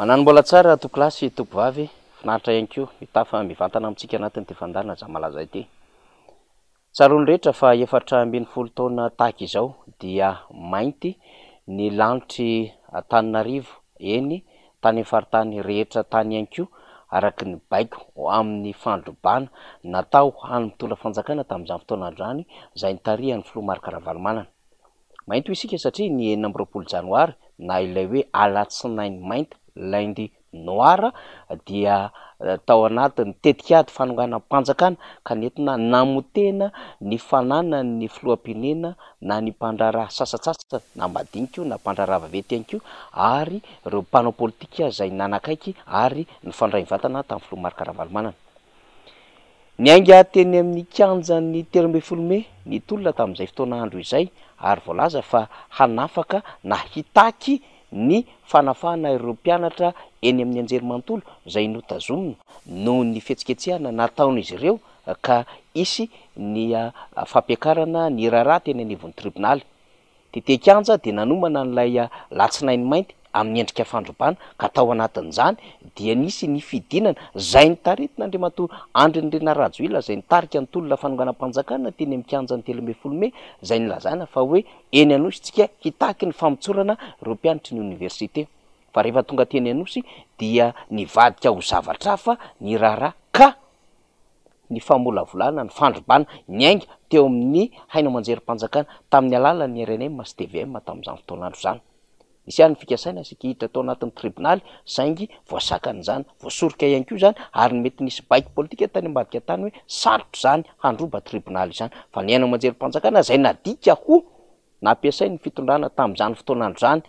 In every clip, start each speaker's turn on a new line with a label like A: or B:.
A: manano mbola tsara topolasy tompovavy finaritra ianko mitafa mivantana amintsika anatinyty fandana za malazayty tsaroany rehetra fa efatra ambiny folo taona taky zao dia mainty ny lanitry taninarivo eny tany efaritany rehetra tany anko araky ny baiko amin'ny fandlobana natao anymitola fanjakana tamn'izany fotoana nany zay nytariany floamarikarahvalomanana mainty hoy isika satria ny enina myroapolojanoary na ilay hoe alatsinainy ainty laindy noira dia eh, tao anatiny tetika ady fanongana mpanjakana ka nentina namotena ny fananany filoam-pinena na ny mpandrarah sasatsasa na madiniko na mpandraraha vavetianko ary reo mpanao politika zay nanakaiky ary nyfandrayy vatana tamn'ny filoamarikarahavalomanana ny ainganteny amin'ny kanjany terombe folome nitolona tamn'izay fotoanaandro izay ary voalaza fa hanafaka na hitaky ny fanafahna reo mpianatra eny amin'ny anjely manotolo zay notazomina noho ny fihetsiketsehana nataona izy ireo ka isy nya ah, fampiakarana ny raraha teny anivon'ny tribinaly tetekanja di nanomana n'lay ah, latsinainy mainty amin'ny endrika fandrobana ka tao anatin'izany dia nisy ny fidinana zay nytaritina ndriamato andronre narajoila zay nitarika ntolona fanonganampanjakaa teny mikanja nytelombe folomeh zay nylazana fa hoe eny anosytsika hitaky ny famitsorana reo mpianitry nyoniversité fa rehefa tonga teny anosy dia nivadika ho zavatra afa ny raharaha ka ny famolavolana ny fandrobana ny ainga teo amin'ny hainao manjerympanjakana tamin'ny alala ny arnmmstvm tamin'izany fotoanaadro zany isyany ny fikasaina asaka hita tao anatin'ny tribonaly saingy voasakan'izany voasoroka ianko izany ary mety nisy baike politika tany ambadika tany hoe sarotro zany handroba tribonaly zany fa ny aina manjerympanjakana zay nadika ho nampiasai ny fitondrana tamin'izany fotoanandro zany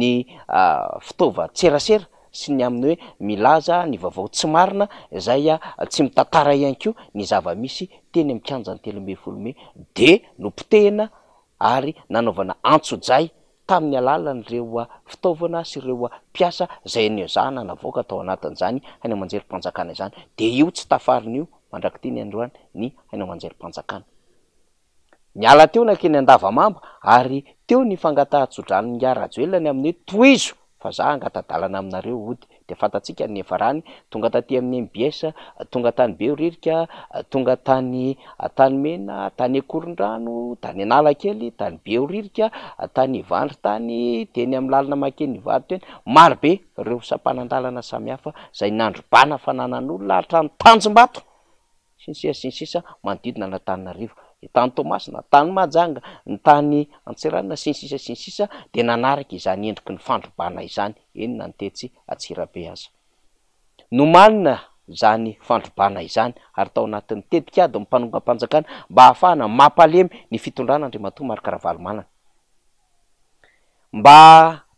A: ny ah, fitaova tserasera sy ny aminy hoe milaza ny vaovao tsy marina zay a ah, tsy mitantara ianko ny zavamisy teny mikanja ny telombe folomeh de no mpotehana ary nanaovana antsojay amin'ny alalany ireo a ah, fitaovana sy ireo a ah, mpiasa zayneo zah nanavoaka atao anatin' izany haina manjerym-panjakana izany de io tsy tafarina io mandraky ty ny androany ny haina amanjerym-panjakana niala teo nakeny an-davamamba ary teo ny fangataajodranony arajoelonany aminy hoe toizo fa za angatadalana aminareo oty fantatsika nefarany tonga taty amin'ny nbiasa tonga tany be o ririka tonga tany atany mena tany ekoron-drano tany anala kely tany be oririka atany ivandry tany teny amn'ny lalina ma-keny ivaro toeny marobe ireo sampanan-dalana samihafa zay nandropana fananan'olo na atrano tanjom-bato siny sisa siny sisa manodidina nataninarivo tany tomasina tany majanga ny tany antsiranina sinsisa sinsisa de nanarak' izany endriky ny fandrobana izany eny na notetsy atsirabe aza nomanina zany fandrobana izany ary tao anatin'ny tetika ady mnmpanonga mpanjakana mba hahafahana mampalemy ny fitondrana andrimato marykarahavalomanana mba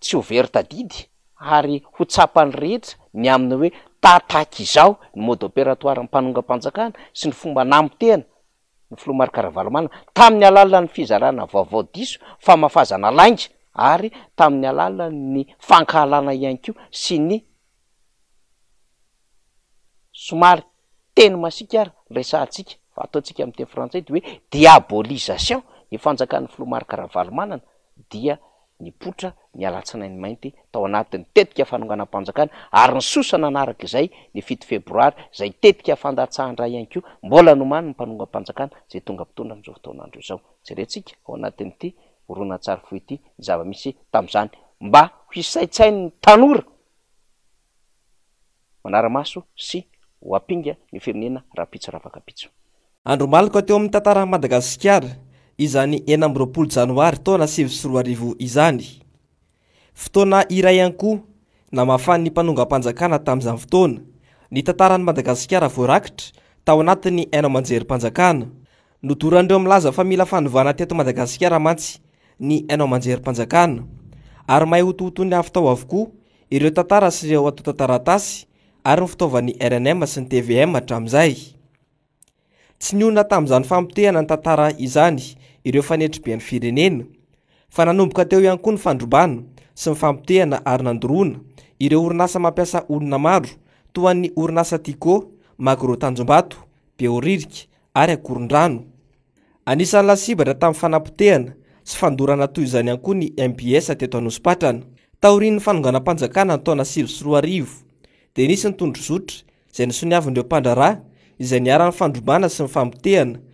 A: tsy overta didy ary ho tsapany rehetra ny aminy hoe tataky izao ny mode operatoira nmpanongam-panjakana sy ny fomba namotena ny filomary karavalomanana tamin'ny alalany fizarana vaovao diso fa mahafazana lainga ary tamin'ny alala ny fankahalana ihany ko sy ny somary teny masikary resatsika fataontsika amin'ny teny frantsay di hoe diabolization nyfanjakan'ny filoamarykarahavalomanana dia ni potra mialatsinainy mainty tao anatiny tetika fanongana m-panjakana ary nysosa nanarak' izay ny fito febroary zay tetika afandatsahan ra ihanyko mbola nomanyy ny mpanongam-panjakana zay tonga mpitondra m'zaofotaon'andro izao jerentsika ao anatiny ty orona tsary foyty ny zava-misy tam'izany mba hitsaitsainyny tanora
B: manaramaso sy ho ampinga ny feminena rahapitso rahavakapitso andromalika teo amin'ny tantara madagasikara iznyenarytaynaahafanny mpnongampanjakana tam'zanytoanany tatarany madagasikara rakitatoaatny naomanjerynaanaoorane laza fa mila fanovanateto madagasikaramantsy ny naomanjeryaaymahay otootony afitao akoa ieo tantara syreo atatataratasy aryfitaovan'ny rn sy ny tvm atytehnany tataazy eenreekateo ianykoa ny fanroana sy yfamptehana ay ada ireo orinasa mampiasa olonamaro toa'ny orinasatyitratain'nyaapteha sy doanatozny iankoa ny mbs te anoaanatarin'ny fanonganapanjakana nytaona sivo sy roa ari de nisy ny tondrozotra zay nisoniavnre panrara zay nyaran'ny fandrobana sy nyfampotehana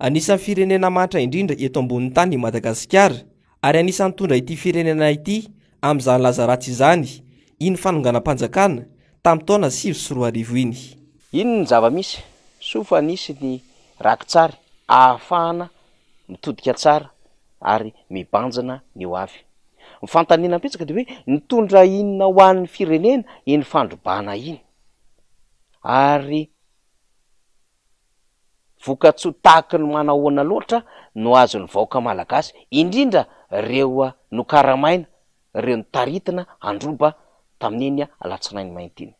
B: anisan'ny firenena mahatra indrindra eto amboni'ny tany io madagasikara ary anisan'nytondra ity firenena ity amin'izany lazaratsy izany iny fanonganam-panjakana tamin'ny taona sivo syroa arivo iny iny ny zavamisy sofa nisy ny
A: rakitsara ahafahana mitodika tsara ary mibanjina ny o avy nyfantanena mpitsaka di hoe nitondra inona ho an'ny firenena iny fandrobana iny ary voka tso tahaky ny manahoana loatra no azo ny vaoaka malagasy indrindra reoa nokaramaina reo nytaritina androba tamin'eny alatsinainy maintiny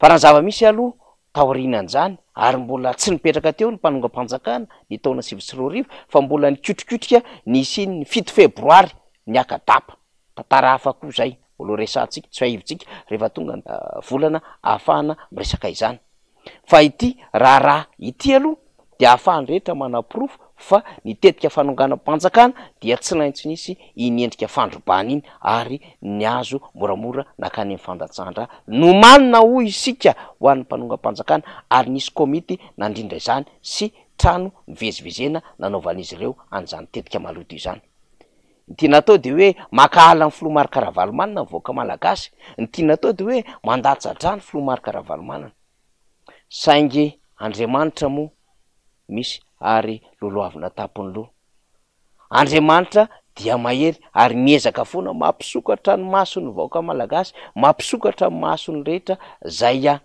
A: fa rahanyzava misy aloha taorinan'izany ary mbola tsy mipetraka teo ny mpanongampanjakana nytaona sivitsi roriv fa mbola nykitrikotrika nysinyny fito febroary nyakadapa tatara hafako zayloaresatsika tsyvtsikarehefa tongalnaahafahanamresaka ah, izny fa ity raharaha ity aloha di ahafahan rehetra manapirofo fa nytetika fanonganampanjakana dia tsy naintsinisy inendrika fandrobana iny ary ny azo moramora nakany n'ny fandatsaandra no manina hoy isika ho an'ny mpanonga-panjakana ary nisy komite nandrindra izany sy trano mivezivezena nanaovan'izy ireo an'izanytetika malody io izany ny tianatao de hoe makahala any filoamarika rahavalomanana nyvoaka malagasy ny tianatao de hoe mandatsadra ny filomarikarahavalomanana saingy andriamanitra moa misy ary loloavina tapony loa andriamanitra dia mahery ary miezaka foana mampisokatra ny maso ny vaoaka malagasy mampisokatra ny masony rehetra zay a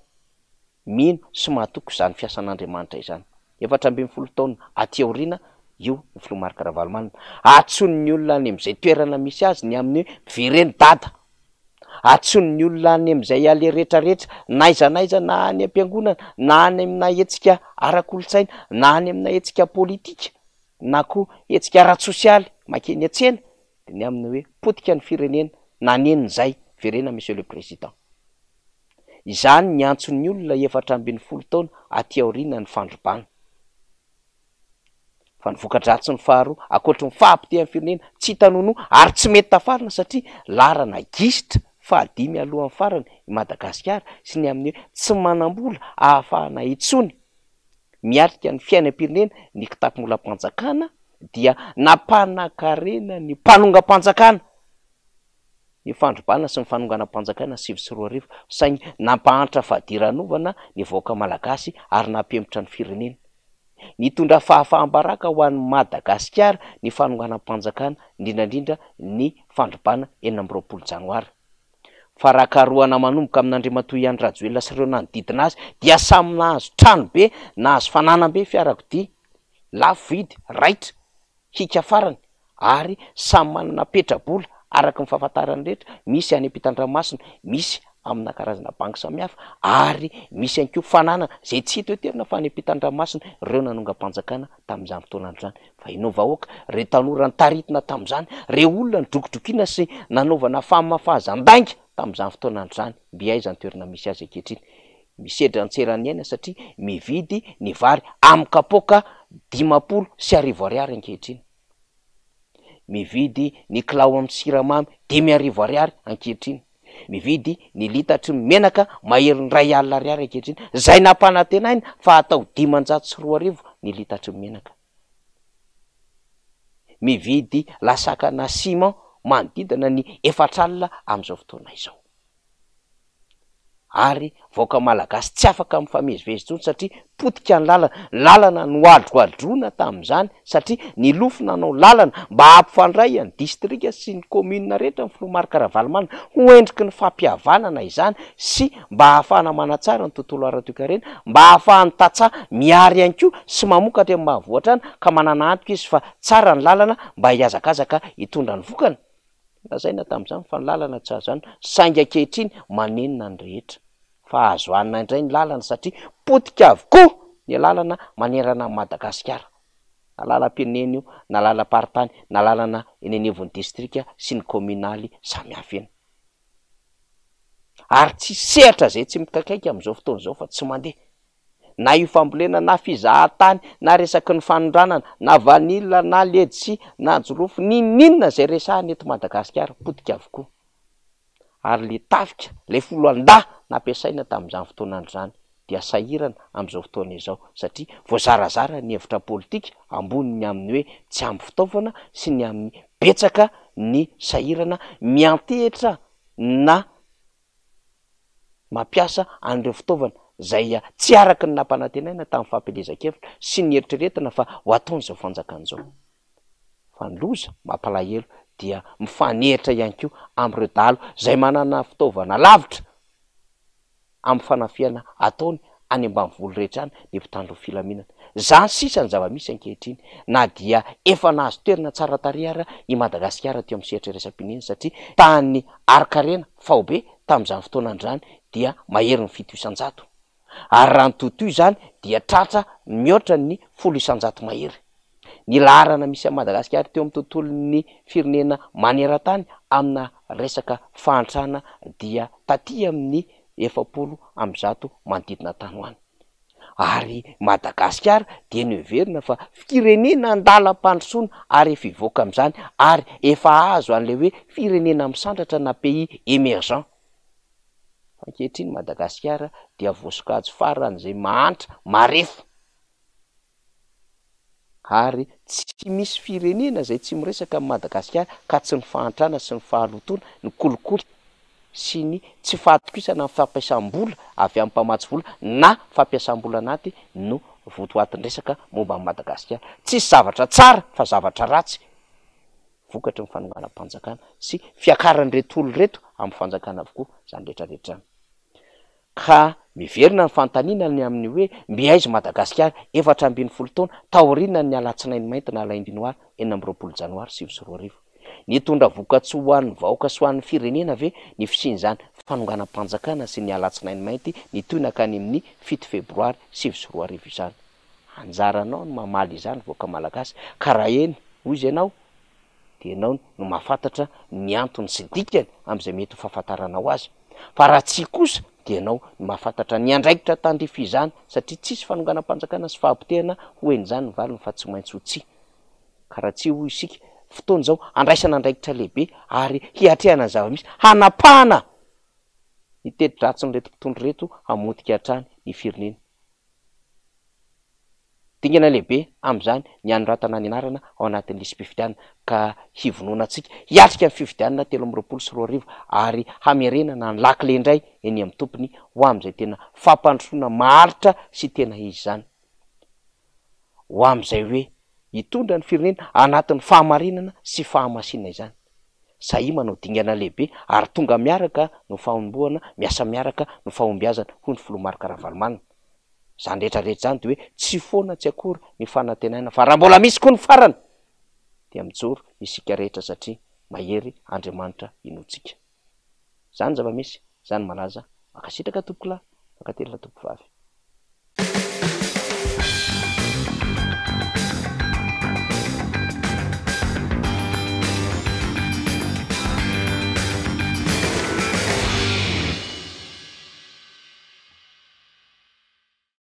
A: mino sy mahatoko izany fiasan'andriamanitra izany efatra ambinny folo taona atia oriana io ny filomarikaravalomanina atsony ny olona ny ami'izay toerana misy azy ny amin'ny hoe mivereny data atson''ny olona any ami'izay ale retrarehetra naizanaiza na any am-piangonana na any amina etsika arak'olotsaina na any amina etsika politika na ko etsika arasosialy makeny a-tsena de ny aminy hoe potika ny firenena na ny eninaizay verena monsieur le president izany ny antson'ny olona efatra ambin'ny folo taona atiaoriana ny fandrobana fa nyvokadratsy ny faharoa akoatry ny fahampiteha ny firenena tsy hitanonoa ary tsy mety tafarina satria larana gisitra fahadimy alohan'ny farany madagasikara sy ny amin'ny hoe tsy manambola ahafahana intsony miatika ny fiaina-pirenena ny kitapo mbolampanjakana dia nampanakarena ny mpanongam-panjakana ny fandrobana sy ny fanongana mpanjakana sivisy roariva sainy nampahanitra fahadiranovana ny voaka malagasy ary napemotra ny firenena ny tondra fahafaham-baraka ho an'ny madagasikara ny fanonganampanjakana indrindrandrindra ny fandrobana enam'yroapolo-janoary fa rahakarohana manomboka amin'andriamatoy ihany rajy oelona sy ireo nanodidinazy dia samyna azo trano be na azo fananambe fiarako di lafoidy raitra hika farany ary samy manana petrabola araky ny fahafantarany rehetra misy anempitandramasina misy aminakarazana banky samyhafa ary misy ankeo fananana zay tsy toeterina fa ane m-pitandramasina reo nanonga ampanjakana tamin'izany fotoanandro zany fa inao vahoaka re tanorany taritina tamin'izany re olona nydrokodrokina sy nanaovana famafahazandainga tamin'izany fotoana andrrany mbi aizany toerina misy azy ankehitriny misedran-tserany ain satria mividy ny vary amikapoka dimapolo sy arivo ariary ankehitriny mividy ny kilao am'y siramamy dimy arivo ariary ankehitriny mividy ny litatry mymenaka maheri ny ray alina ariary ankehitriny zay nampanantenaina fa atao dimanjato sy roa arivo ny litatry mmenaka mividy lasaka na simen manodidana ny efatralina amin'izao fotoana izao ary vaoka malagasy tsy afaka amin'nyfamezivezintsony satria potika ny lalana lalana no adroadroana tamin'izany satria ny lofona anao lalana mba ampifandraiany distrika sy ny kominina rehetra ny filoamarikaravalimanana ho endriky ny fampiavanana izany sy mba hahafahana manatsara ny tontolo aratokarena mba hahafahany tatsaa miary ihany ko sy mamokaatre n mahavoantrana ka manana antiko izy fa tsara ny lalana mba hiazakazaka hitondra ny vokana na zai na tamin'izany fa ny lalana tsy azo any saingakehitriny manenina ny rehetra fa ahazoaina indray ny lalana satria potika avokoa ny alalana manerana ny madagasikara nalalam-pineny io nalalaparitany na lalana eneniovony distrik sy ny komminaly samihaf eny ary tsy seitra zay tsy mikakaiky amn'izao fotoana izao fa tsy mandeha na iofambolena na fizahan-tany na resaky ny fanondranana na vanila na ledisi na jorofo nininna zay resahaneti madagasikara potika avokoa ary le tafika lay folo anda nampiasaina tamin'izany fotoanando izany dia sairana amin'izao fotoana izao satria vozarazara nyhevitra politika amboni ny aminy hoe tsy ami'ny fitaovana sy ny amin'ny betsaka ny sairana miantehitra na mampiasa an'ireo fitaovana zaya tsy araky ny nampanantenaina tamin'nyfampilezankevitra sy ny eritreretina fa ho ataon'izao fanjakan' izao fa ny loza mampalahelo dia mifaneritra ihany keo ami'yireo dalo zay manana fitaovana lavitra amin'ny fanafiana ataony any ambany volo rehetra any nypitandro filaminana zany sisany zava-misy ankehitriny na dia efa nazo toerina tsara tariara i madagasikara teo ami'yseritre resam-pinena satria tany arikarena fa obe tamin'izany fotoanan drany dia mahery ny fito isanjato ary raha ny totoy izany dia tratra mihoatra ny folo isanjato mahery nylaharana misy n'y madagasikara teo amin'ny tontolo ny firenena manerantany amina resaka fantrana dia tatya amin'ny efapolo amin'ny zato manodidina tany oany ary madagasikara dia ny everina fa firenena ndalam-pandrosoana ary efa ivoaka amn'izany ary efa azo an'lay hoe firenena amin'ysandratra na pays émergent ankehitriny madagasikara dia vosokajo faran' izay mahantra marefo ary tsy misy fireniana izay tsy miresaka n'ny madagasikara ka tsy ny fahantrana sy ny fahalotoana ny kolokoly sy ny tsy faatokisana amy fampiasam-bola avy amin'nympamatsyvola na fampiasam-bola anaty no votoatiny resaka momba ai'y madagasikara tsisy zavatra tsara fa zavatra ratsy vokatra nyfanongana-mpanjakana sy fiakarany retoolo reto amn'ny fanjakana avokoa zany retrarehetraany ka miverina ny fantaninany amin'ny hoe mbia izy madagasikara efatra ambin'ny folotoana tahorina ny alatsinainy mainty na alaindinoar eny amyroapolo janoary sivs roarivo ni tondra vokatsy hoanny vahoaka sy ho an'ny firenena ve nifisiny izany fanonganam-panjakana sy ny alatsinainy mainty ni toynakany amin'ny fito febroary sivisy roarivo izany anjaranao no mamaly izany voka malagasi ka raha eny oizy ianao denao no mahafantatra ny antony sy dikany ami'izay mety hofahafantaranao azy fa raha tsy kosa dianao mahafantatra ny andraikitra tandifo izany satria tsisy fanongana mpanjakana sy fahampitehana hoen'izany ny valiny fa tsy maintsy ho tsi karaha tsy ho isika fotoana zao andraisana andraikitra lehibe ary hiatrehana any zava-misy hanapana niteridratsi ny retompitondro reto hamodika han-trany nifirineny dingana lehibe amn'izany ny anonroatana ny anarana ao anatin'nylisym-pividiana ka hivonoanantsika hiatrika amin'ny fividianna telo am'yroapolo sy roarivo ary hamerenana ny lakileindray eny amin'ny tompony ho amn'izay tena fampandrosoana maharitra sy tena izy izany ho amn'izay hoe hitondra ny firenena anatin'ny fahamarinana sy fahamasina izany sahi mano dingana lehibe ary tonga miaraka no fahomboana miasa miaraka no fahombiazana ho y floamarikarahavalomanina zany rehetrarehetra izany de hoe tsy foana tsy akory ny fanantenaina fa raha mbola misy koa ny farana dia mitsoro isika rehetra satria mahery andriamanitra inontsika zany zava misy izany malaza makasitraka tompoolay mankatelona tompo vavy